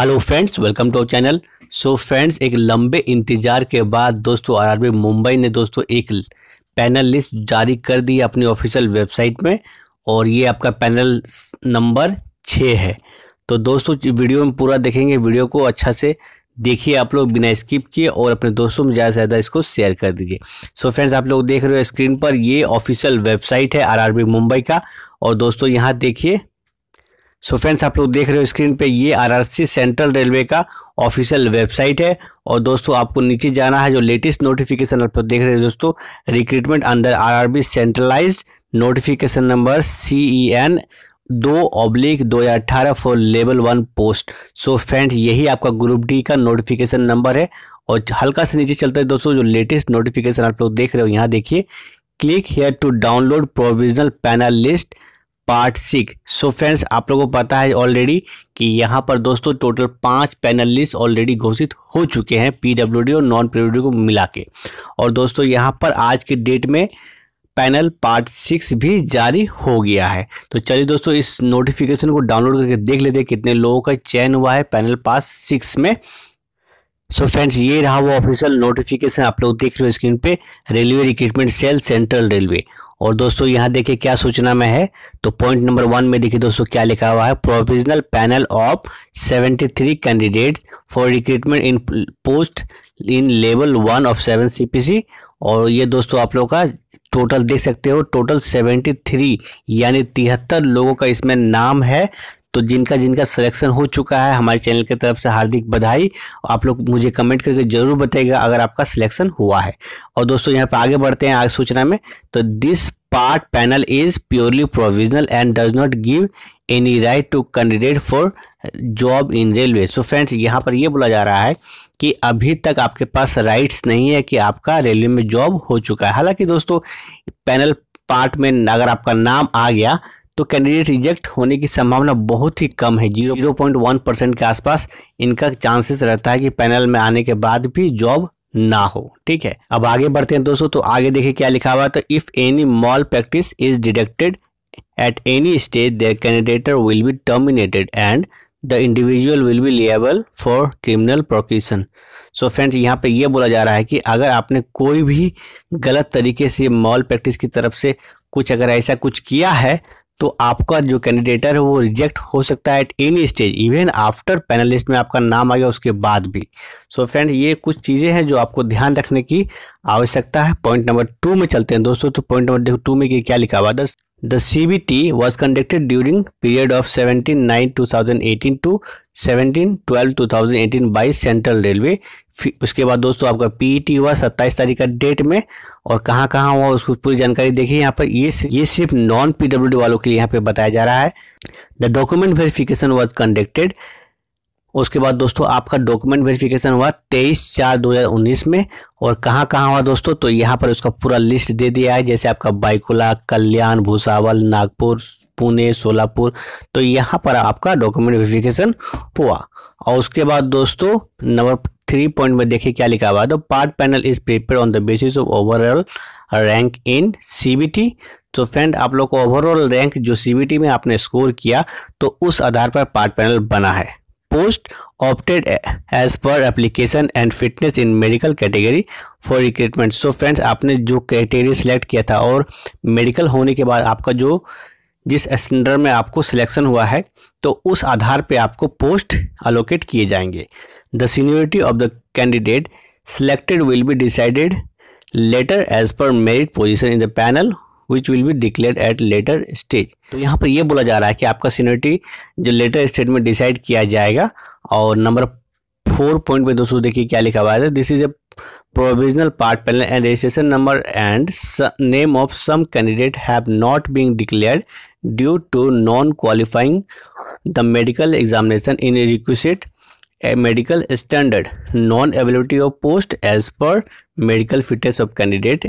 hello friends welcome to our channel so friends एक लंबे इंतजार के बाद दोस्तों आरआरबी मुंबई ने दोस्तों एक पैनल लिस्ट जारी कर दी अपनी ऑफिशियल वेबसाइट में और ये आपका पैनल नंबर छः है तो दोस्तों वीडियो में पूरा देखेंगे वीडियो को अच्छा से देखिए आप लोग बिना स्किप किए और अपने दोस्तों में ज़्यादा से ज़्यादा इसको शेयर कर दीजिए सो फ्रेंड्स आप लोग देख रहे हो स्क्रीन पर ये ऑफिशियल वेबसाइट है आरआरबी मुंबई का और दोस्तों यहाँ देखिए सो so फ्रेंड्स आप लोग देख रहे हो स्क्रीन पे ये आरआरसी सेंट्रल रेलवे का ऑफिशियल वेबसाइट है और दोस्तों आपको नीचे जाना है जो लेटेस्ट नोटिफिकेशन आप लोग देख रहे हो दोस्तों रिक्रूटमेंट अंदर RRB centralised notification number C E N दो ऑब्लिक दो हज़ार अठारह for level one post so friends यही आपका ग्रुप डी का नोटिफिकेशन नंबर है और हल्का से नीचे चलता है दोस्तों जो लेटेस्ट नोटिफिकेशन आप लोग देख रहे हो यहाँ देखिए click here to download provisional panel list part six so friends आप लोगों को पता है ऑलरेडी कि यहाँ पर दोस्तों टोटल पांच पैनलिस्ट ऑलरेडी घोषित हो चुके हैं पीडब्ल्यूडी और नॉन पीडब्ल्यूडी को मिला के और दोस्तों यहाँ पर आज के डेट में पैनल पार्ट सिक्स भी जारी हो गया है तो चलिए दोस्तों इस नोटिफिकेशन को डाउनलोड करके देख लेते कितने लोगों का चयन हुआ है पैनल पास सिक्स में सो so फ्रेंड्स ये रहा वो ऑफिशियल नोटिफिकेशन आप लोग देख रहे हो स्क्रीन पे railway recruitment cell central railway और दोस्तों यहाँ देखिए क्या सूचना में है तो पॉइंट नंबर वन में देखिए दोस्तों क्या लिखा हुआ है provisional panel of 73 candidates for recruitment in post in level one of seven CPC और ये दोस्तों आप लोग का टोटल देख सकते हो टोटल 73 यानी तिहत्तर लोगों का इसमें नाम है तो जिनका जिनका सिलेक्शन हो चुका है हमारे चैनल की तरफ से हार्दिक बधाई आप लोग मुझे कमेंट करके ज़रूर बताइएगा अगर आपका सिलेक्शन हुआ है और दोस्तों यहाँ पर आगे बढ़ते हैं आगे सूचना में तो this part panel is purely provisional and does not give any right to candidate for job in railway so friends यहाँ पर यह बोला जा रहा है कि अभी तक आपके पास राइट्स नहीं है कि आपका रेलवे में जॉब हो चुका है हालांकि दोस्तों पैनल पार्ट में अगर आपका नाम आ गया तो कैंडिडेट रिजेक्ट होने की संभावना बहुत ही कम है जीरो पॉइंट वन परसेंट के आसपास इनका चांसेस रहता है कि पैनल में आने के बाद भी जॉब ना हो ठीक है अब आगे बढ़ते हैं दोस्तों तो आगे देखिए क्या लिखा हुआ है तो if any malpractice is deducted at any stage the candidator will be terminated and the individual will be liable for criminal prosecution so friends यहाँ पे ये बोला जा रहा है कि अगर आपने कोई भी गलत तरीके से मॉल प्रैक्टिस की तरफ से कुछ अगर ऐसा कुछ किया है तो आपका जो कैंडिडेटर है वो रिजेक्ट हो सकता है at any stage even after panel list में आपका नाम आ गया उसके बाद भी सो so फ्रेंड ये कुछ चीज़ें हैं जो आपको ध्यान रखने की आवश्यकता है पॉइंट नंबर टू में चलते हैं दोस्तों तो पॉइंट नंबर टू में क्या लिखा हुआ दस The CBT was conducted during period of 17 to 2018 to 17-12-2018 by central railway उसके बाद दोस्तों आपका टी e हुआ सत्ताईस तारीख का डेट में और कहाँ कहाँ हुआ उसको पूरी जानकारी देखिए यहाँ पर ये ये सिर्फ नॉन डी वालों के लिए यहाँ पे बताया जा रहा है the document verification was conducted उसके बाद दोस्तों आपका डॉक्यूमेंट वेरिफिकेशन हुआ तेईस चार दो हजार उन्नीस में और कहाँ कहाँ हुआ दोस्तों तो यहाँ पर उसका पूरा लिस्ट दे दिया है जैसे आपका बाइकुला कल्याण भूसावल नागपुर पुणे सोलापुर तो यहाँ पर आपका डॉक्यूमेंट वेरिफिकेशन हुआ और उसके बाद दोस्तों नंबर थ्री पॉइंट में देखिए क्या लिखा हुआ है तो part panel is prepare on the basis of overall rank in CBT तो फ्रेंड आप लोग को ओवरऑल रैंक जो सीबीटी में आपने स्कोर किया तो उस आधार पर पार्ट पैनल बना है post opted as per application and fitness in medical category for recruitment so friends आपने जो कैटेगरी सेलेक्ट किया था और मेडिकल होने के बाद आपका जो जिस स्टैंडर्ड में आपको सिलेक्शन हुआ है तो उस आधार पे आपको पोस्ट अलोकेट किए जाएंगे the seniority of the candidate selected will be decided later as per merit position in the panel which will be declare at later stage तो यहाँ पर यह बोला जा रहा है कि आपका सीनियरिटी जो लेटर स्टेज में डिसाइड किया जाएगा और नंबर फोर पॉइंट में दोस्तों देखिए क्या लिखा हुआ है this is a provisional part panel and registration number and name of some candidate have not being declared due to non qualifying the medical examination in requisite medical standard non availability of post as per medical fitness of candidate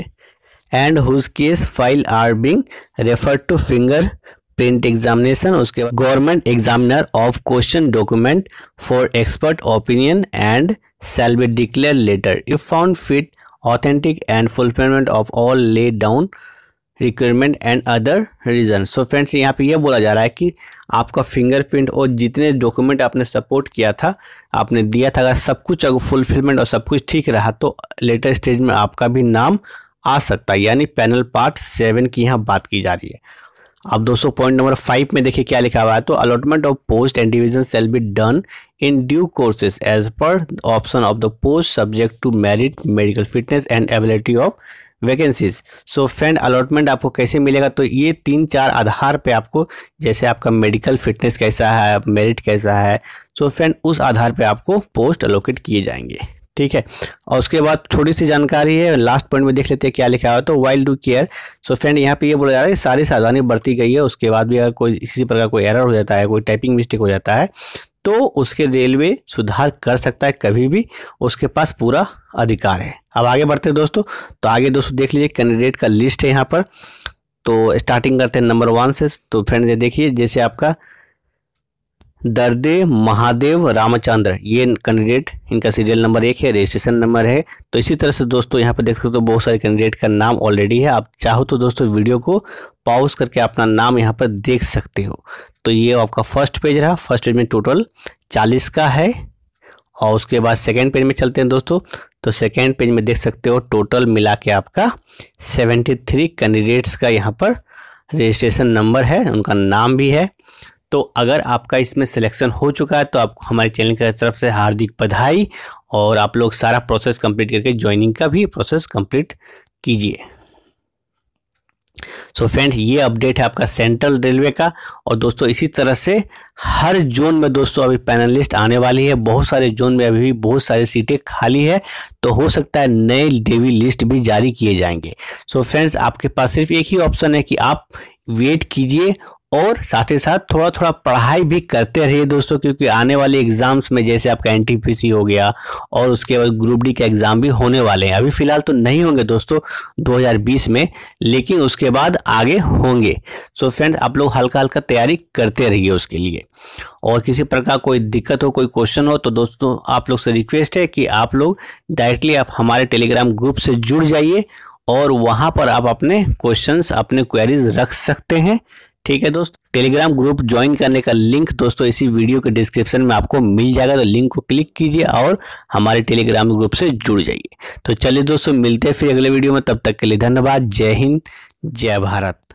and whose case file are being refer to fingerprint examination उसके बाद government examiner of question document for expert opinion and shall be declare later if found fit authentic and fulfilment of all lay down requirement and other reason so friends यहाँ पे ये बोला जा रहा है कि आपका फिंगरप्रिंट और जितने डॉक्यूमेंट आपने सपोर्ट किया था आपने दिया था अगर सब कुछ अगर फुलफिलमेंट और सब कुछ ठीक रहा तो लेटर स्टेज में आपका भी नाम आ सकता है यानी पैनल पार्ट सेवन की यहाँ बात की जा रही है अब दोस्तों पॉइंट नंबर फाइव में देखिए क्या लिखा हुआ है तो allotment of post and division shall be done in due courses as per option of the post subject to merit medical fitness and ability of vacancies so friend allotment आपको कैसे मिलेगा तो ये तीन चार आधार पे आपको जैसे आपका मेडिकल फिटनेस कैसा है मेरिट कैसा है सो so फ्रेंड उस आधार पे आपको पोस्ट अलोकेट किए जाएंगे ठीक है और उसके बाद थोड़ी सी जानकारी है लास्ट पॉइंट में देख लेते हैं क्या लिखा है तो while do care so friend यहाँ पे ये बोला जा रहा है कि सारी सावधानी बरती गई है उसके बाद भी अगर कोई किसी प्रकार कोई एरर हो जाता है कोई टाइपिंग मिस्टेक हो जाता है तो उसके रेलवे सुधार कर सकता है कभी भी उसके पास पूरा अधिकार है अब आगे बढ़ते दोस्तों तो आगे दोस्तों देख लीजिए कैंडिडेट का लिस्ट है यहाँ पर तो स्टार्टिंग करते हैं नंबर वन से तो फ्रेंड ये देखिए जैसे आपका दर्दे महादेव रामचंद्र ये कैंडिडेट इनका सीरियल नंबर एक है रजिस्ट्रेशन नंबर है तो इसी तरह से दोस्तों यहाँ पर देख सकते हो तो बहुत सारे कैंडिडेट का नाम ऑलरेडी है आप चाहो तो दोस्तों वीडियो को पॉज करके अपना नाम यहाँ पर देख सकते हो तो ये आपका फर्स्ट पेज रहा फर्स्ट पेज में टोटल चालीस का है और उसके बाद सेकेंड पेज में चलते हैं दोस्तों तो सेकेंड पेज में देख सकते हो टोटल मिला के आपका सेवेंटी थ्री कैंडिडेट्स का यहाँ पर रजिस्ट्रेशन नंबर है उनका नाम भी है तो अगर आपका इसमें सिलेक्शन हो चुका है तो आपको हमारे चैनल की तरफ से हार्दिक बधाई और आप लोग सारा प्रोसेस कंप्लीट करके ज्वाइनिंग का भी प्रोसेस कंप्लीट कीजिए सो फ्रेंड्स फ्रेंड ये अपडेट है आपका सेंट्रल रेलवे का और दोस्तों इसी तरह से हर जोन में दोस्तों अभी पैनलिस्ट आने वाली है बहुत सारे जोन में अभी भी बहुत सारी सीटें खाली है तो हो सकता है नए डेवी लिस्ट भी जारी किए जाएंगे सो so फ्रेंड्स आपके पास सिर्फ एक ही ऑप्शन है कि आप वेट कीजिए और साथ ही साथ थोड़ा थोड़ा पढ़ाई भी करते रहिए दोस्तों क्योंकि आने वाले एग्ज़ाम्स में जैसे आपका एन हो गया और उसके बाद ग्रुप डी के एग्ज़ाम भी होने वाले हैं अभी फ़िलहाल तो नहीं होंगे दोस्तों 2020 में लेकिन उसके बाद आगे होंगे सो so फ्रेंड आप लोग हल्का हल्का तैयारी करते रहिए उसके लिए और किसी प्रकार कोई दिक्कत हो कोई क्वेश्चन हो तो दोस्तों आप लोग से रिक्वेस्ट है कि आप लोग डायरेक्टली आप हमारे टेलीग्राम ग्रुप से जुड़ जाइए और वहाँ पर आप अपने क्वेश्चंस अपने क्वेरीज रख सकते हैं ठीक है दोस्त टेलीग्राम ग्रुप ज्वाइन करने का लिंक दोस्तों इसी वीडियो के डिस्क्रिप्शन में आपको मिल जाएगा तो लिंक को क्लिक कीजिए और हमारे टेलीग्राम ग्रुप से जुड़ जाइए तो चलिए दोस्तों मिलते हैं फिर अगले वीडियो में तब तक के लिए धन्यवाद जय हिंद जय भारत